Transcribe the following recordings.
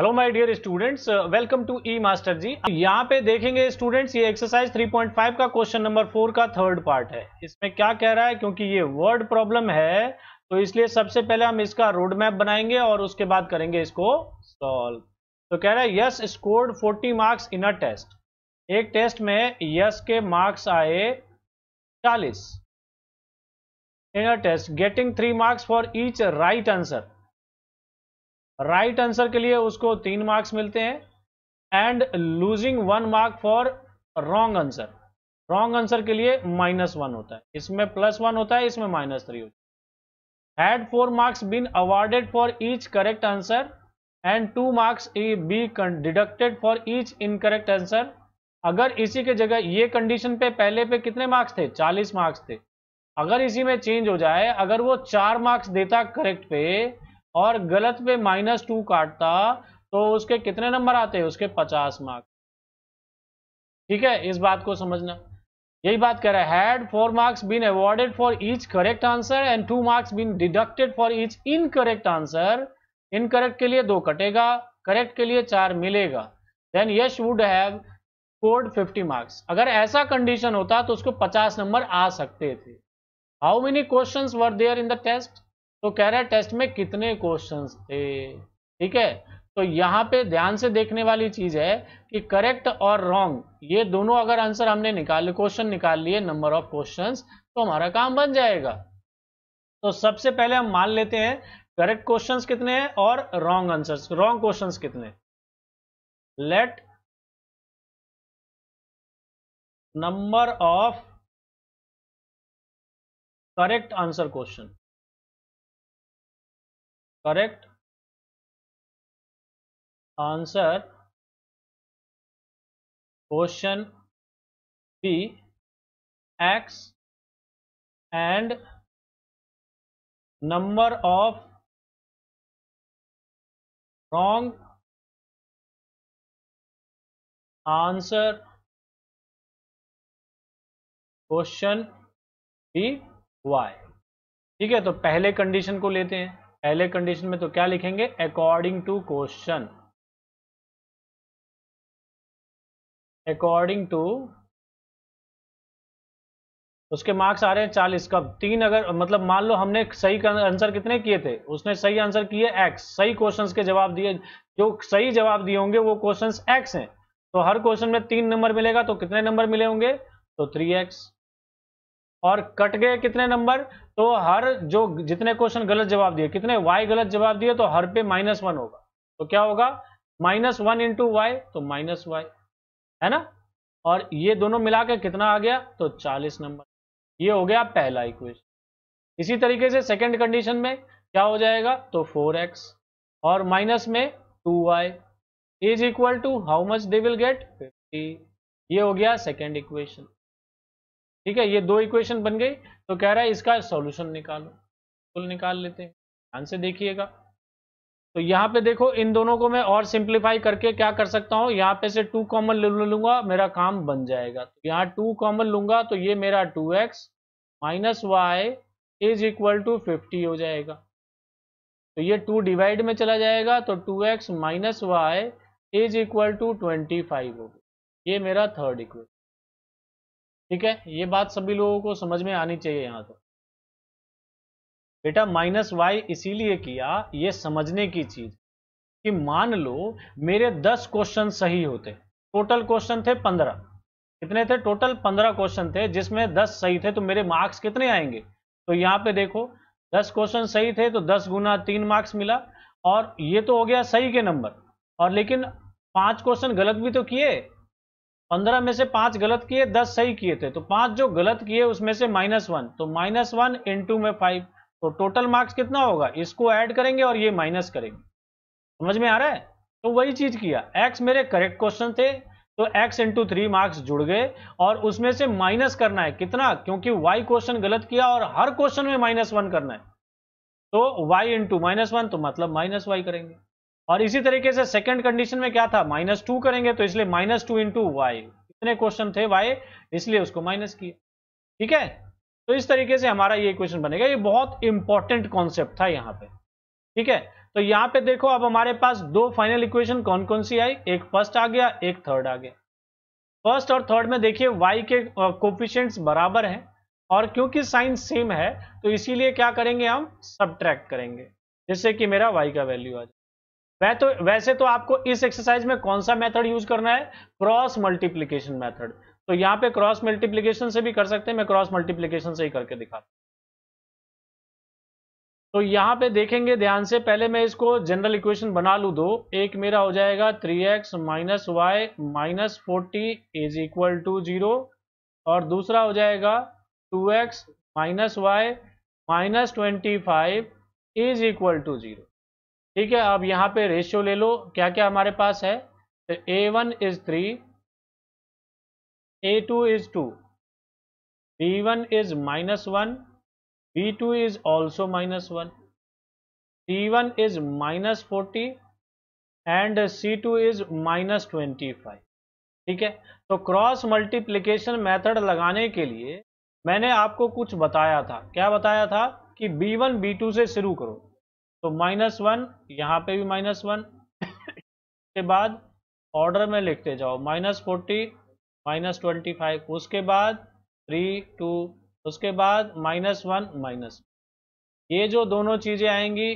hello my dear students welcome to E master ji यहाँ पे देखेंगे स्टूडेंट्स ये एक्सरसाइज 3.5 का क्वेश्चन नंबर फोर का थर्ड पार्ट है इसमें क्या कह रहा है क्योंकि ये वर्ड प्रॉब्लम है तो इसलिए सबसे पहले हम इसका रोड मैप बनाएंगे और उसके बाद करेंगे इसको सॉल्व तो कह रहा है Yash scored 40 marks in a test एक टेस्ट में यस के मार्क्स आए चालीस in a test getting three marks for each right answer right right answer के लिए उसको तीन मार्क्स मिलते हैं and losing one mark for wrong answer wrong answer के लिए माइनस वन होता है इसमें प्लस वन होता है इसमें माइनस थ्री होता है had four marks been awarded for each correct answer and two marks be deducted for each incorrect answer अगर इसी के जगह ये कंडीशन पे पहले पे कितने मार्क्स थे 40 मार्क्स थे अगर इसी में चेंज हो जाए अगर वो चार मार्क्स देता करेक्ट पे और गलत पे माइनस टू काटता तो उसके कितने नंबर आते उसके पचास मार्क्स ठीक है इस बात को समझना यही बात कर रहा है had four marks been awarded for each correct answer and two marks been deducted for each incorrect answer incorrect के लिए दो कटेगा करेक्ट के लिए चार मिलेगा then Yash would have 50 marks अगर ऐसा कंडीशन होता तो उसको 50 नंबर आ सकते थे how many question were there in the test तो कह है टेस्ट में कितने क्वेश्चन थे ठीक है तो यहाँ पे ध्यान से देखने वाली चीज है कि करेक्ट और रॉन्ग ये दोनों अगर आंसर हमने निकाल क्वेश्चन निकाल लिए नंबर ऑफ क्वेश्चन तो हमारा काम बन जाएगा तो सबसे पहले हम मान लेते हैं करेक्ट क्वेश्चंस कितने हैं और रॉन्ग आंसर्स रॉन्ग क्वेश्चंस कितने let number of correct answer question correct answer question b x and number of wrong answer question B Y ठीक है तो पहले कंडीशन को लेते हैं पहले कंडीशन में तो क्या लिखेंगे according to question according to उसके मार्क्स आ रहे हैं चालीस कब तीन अगर मतलब मान लो हमने सही आंसर कितने किए थे उसने सही आंसर किए एक्स सही क्वेश्चंस के जवाब दिए जो सही जवाब दिए होंगे वो क्वेश्चंस एक्स हैं तो हर क्वेश्चन में तीन नंबर मिलेगा तो कितने नंबर मिले होंगे तो थ्री एक्स और कट गए कितने नंबर तो हर जो जितने क्वेश्चन गलत जवाब दिए कितने वाई गलत जवाब दिए तो हर पे माइनस वन होगा तो क्या होगा माइनस वन इंटू वाई तो माइनस वाई है ना और ये दोनों मिला के कितना आ गया तो चालीस नंबर ये हो गया पहला इक्वेशन इसी तरीके से सेकेंड कंडीशन में क्या हो जाएगा तो फोर एक्स और माइनस में two Y is equal to how much they will get fifty ये हो गया सेकेंड इक्वेशन ठीक है ये दो इक्वेशन बन गई तो कह रहा है इसका सॉल्यूशन निकालो कुल निकाल लेते हैं ध्यान से देखिएगा तो यहाँ पे देखो इन दोनों को मैं और सिंप्लीफाई करके क्या कर सकता हूँ यहाँ पे से टू कॉमन ले लूंगा मेरा काम बन जाएगा तो यहाँ टू कॉमन लूंगा तो ये मेरा two X minus Y is equal to fifty हो जाएगा तो ये टू डिवाइड में चला जाएगा तो two X minus Y is equal to twenty five गया ये मेरा थर्ड इक्वेशन ठीक है ये बात सभी लोगों को समझ में आनी चाहिए यहाँ तो बेटा माइनस वाई इसीलिए किया ये समझने की चीज कि मान लो मेरे दस क्वेश्चन सही होते टोटल क्वेश्चन थे पंद्रह कितने थे टोटल पंद्रह क्वेश्चन थे जिसमें दस सही थे तो मेरे मार्क्स कितने आएंगे तो यहाँ पे देखो दस क्वेश्चन सही थे तो दस गुना तीन मार्क्स मिला और ये तो हो गया सही के नंबर और लेकिन पांच क्वेश्चन गलत भी तो किए पंद्रह में से पांच गलत किए दस सही किए थे तो पांच जो गलत किए उसमें से माइनस वन तो माइनस वन इंटू में फाइव तो टोटल मार्क्स कितना होगा इसको ऐड करेंगे और ये माइनस करेंगे समझ में आ रहा है तो वही चीज किया एक्स मेरे करेक्ट क्वेश्चन थे तो x इंटू थ्री मार्क्स जुड़ गए और उसमें से माइनस करना है कितना क्योंकि y क्वेश्चन गलत किया और हर क्वेश्चन में माइनस वन करना है तो y इंटू माइनस वन तो मतलब माइनस वाई करेंगे और इसी तरीके से सेकंड कंडीशन में क्या था माइनस टू करेंगे तो इसलिए माइनस टू इंटू वाई कितने क्वेश्चन थे वाई इसलिए उसको माइनस किया ठीक है तो इस तरीके से हमारा ये क्वेश्चन बनेगा ये बहुत इंपॉर्टेंट कॉन्सेप्ट था यहाँ पे ठीक है तो यहाँ पे देखो अब हमारे पास दो फाइनल इक्वेशन कौन कौन सी आई एक फर्स्ट आ गया एक थर्ड आ गया फर्स्ट और थर्ड में देखिए वाई के कोफिशियंट्स बराबर हैं और क्योंकि साइन सेम है तो इसीलिए क्या करेंगे हम सब्ट्रैक्ट करेंगे जिससे कि मेरा वाई का वैल्यू आ जाए वह तो वैसे तो आपको इस एक्सरसाइज में कौन सा मेथड यूज करना है क्रॉस मल्टीप्लीकेशन मेथड तो यहां पे क्रॉस मल्टीप्लीकेशन से भी कर सकते हैं मैं क्रॉस मल्टीप्लीकेशन से ही करके दिखाता तो यहां पे देखेंगे ध्यान से पहले मैं इसको जनरल इक्वेशन बना लू दो एक मेरा हो जाएगा three X minus Y minus forty is equal to zero और दूसरा हो जाएगा two X minus Y minus twenty five is equal to zero ठीक है अब यहाँ पे रेशियो ले लो क्या क्या हमारे पास है तो A one is three A two is two B one is minus one B two is also minus one C one is minus forty and C two is minus twenty five ठीक है तो cross multiplication method लगाने के लिए मैंने आपको कुछ बताया था क्या बताया था कि बी वन बी टू से शुरू करो तो माइनस वन यहाँ पे भी माइनस वन के बाद ऑर्डर में लिखते जाओ minus forty minus twenty five उसके बाद थ्री टू उसके बाद माइनस वन माइनस ये जो दोनों चीज़ें आएंगी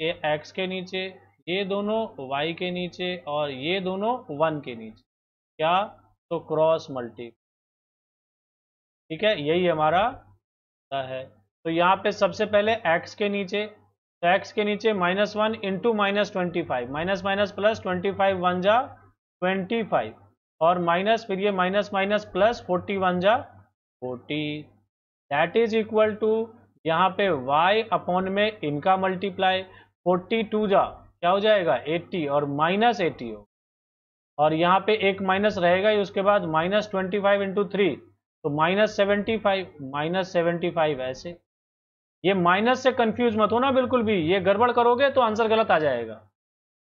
ये एक्स के नीचे ये दोनों वाई के नीचे और ये दोनों वन के नीचे क्या तो क्रॉस मल्टी ठीक है यही हमारा है तो यहाँ पे सबसे पहले एक्स के नीचे तो एक्स के नीचे minus one into minus twenty five minus minus plus twenty five one जा ट्वेंटी फाइव और माइनस फिर ये minus minus plus forty one जा forty that is equal to यहाँ पे y अपॉन में इनका मल्टीप्लाई फोर्टी टू जा क्या हो जाएगा एट्टी और माइनस एट्टी हो और यहाँ पे एक माइनस रहेगा ही उसके बाद minus twenty five into three तो minus seventy five minus seventy five ऐसे ये माइनस से कंफ्यूज मत हो ना बिल्कुल भी ये गड़बड़ करोगे तो आंसर गलत आ जाएगा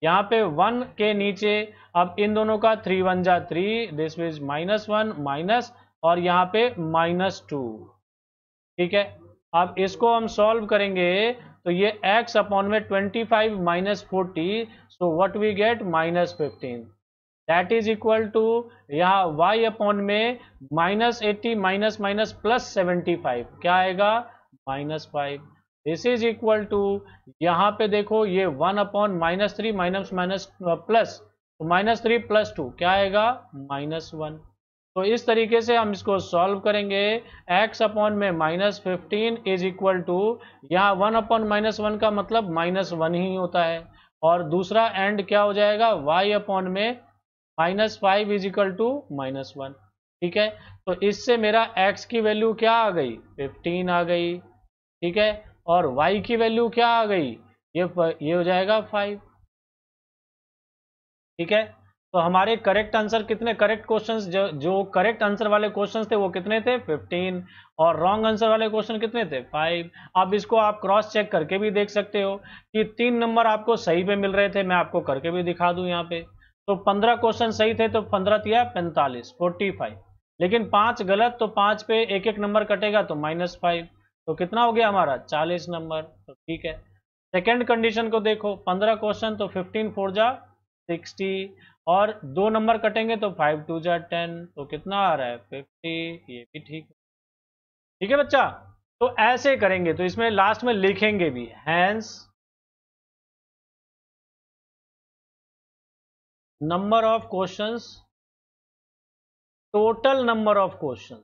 यहाँ पे वन के नीचे अब इन दोनों का थ्री वन जा three this is minus one minus और यहाँ पे माइनस टू ठीक है अब इसको हम सॉल्व करेंगे तो ये x अपॉन में twenty five minus forty so what we get minus fifteen that is equal to यहाँ y अपॉन में minus eighty minus minus plus seventy five क्या आएगा minus five this is equal to यहाँ पे देखो ये one upon minus three minus minus plus तो minus three plus two क्या आएगा माइनस वन तो इस तरीके से हम इसको सॉल्व करेंगे x अपॉन में minus fifteen is equal to यहाँ वन अपॉन माइनस वन का मतलब माइनस वन ही होता है और दूसरा एंड क्या हो जाएगा y अपॉन में minus five is equal to minus one ठीक है तो इससे मेरा x की वैल्यू क्या आ गई फिफ्टीन आ गई ठीक है और y की वैल्यू क्या आ गई ये ये हो जाएगा फाइव ठीक है तो हमारे करेक्ट आंसर कितने करेक्ट क्वेश्चंस जो जो करेक्ट आंसर वाले क्वेश्चंस थे वो कितने थे 15 और रॉन्ग आंसर वाले क्वेश्चन कितने थे 5 अब इसको आप क्रॉस चेक करके भी देख सकते हो कि तीन नंबर आपको सही पे मिल रहे थे मैं आपको करके भी दिखा दूं यहाँ पे तो 15 क्वेश्चन सही थे तो 15 दिया पैंतालीस फोर्टी लेकिन पांच गलत तो पांच पे एक एक नंबर कटेगा तो माइनस फाइव तो कितना हो गया हमारा चालीस नंबर तो ठीक है सेकेंड कंडीशन को देखो पंद्रह क्वेश्चन तो फिफ्टीन फोर जा सिक्सटी और दो नंबर कटेंगे तो फाइव टू जा टेन तो कितना आ रहा है फिफ्टी ये भी ठीक है ठीक है बच्चा तो ऐसे करेंगे तो इसमें लास्ट में लिखेंगे भी hence number of questions total number of question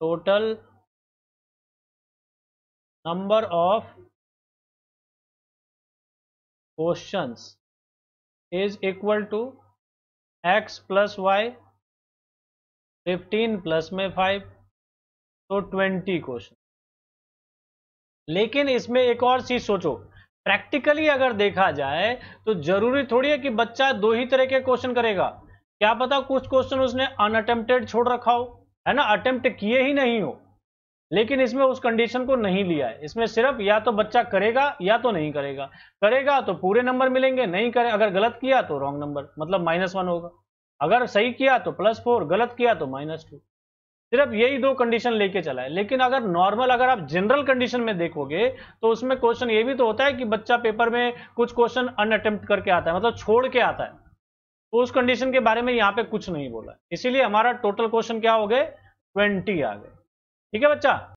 total number of question is equal to X plus Y fifteen plus में फाइव तो ट्वेंटी क्वेश्चन लेकिन इसमें एक और चीज सोचो प्रैक्टिकली अगर देखा जाए तो जरूरी थोड़ी है कि बच्चा दो ही तरह के क्वेश्चन करेगा क्या पता कुछ क्वेश्चन उसने अनअटेम्प्टेड छोड़ रखा हो है ना अटेम्प्ट किए ही नहीं हो लेकिन इसमें उस कंडीशन को नहीं लिया है इसमें सिर्फ या तो बच्चा करेगा या तो नहीं करेगा करेगा तो पूरे नंबर मिलेंगे नहीं करे अगर गलत किया तो रॉन्ग नंबर मतलब माइनस वन होगा अगर सही किया तो प्लस फोर गलत किया तो माइनस टू सिर्फ यही दो कंडीशन लेके चला है लेकिन अगर नॉर्मल अगर आप जनरल कंडीशन में देखोगे तो उसमें क्वेश्चन ये भी तो होता है कि बच्चा पेपर में कुछ क्वेश्चन अनअटेम्प्ट करके आता है मतलब छोड़ के आता है तो उस कंडीशन के बारे में यहाँ पे कुछ नहीं बोला इसीलिए हमारा टोटल क्वेश्चन क्या हो गए ट्वेंटी आ गए ठीक है बच्चा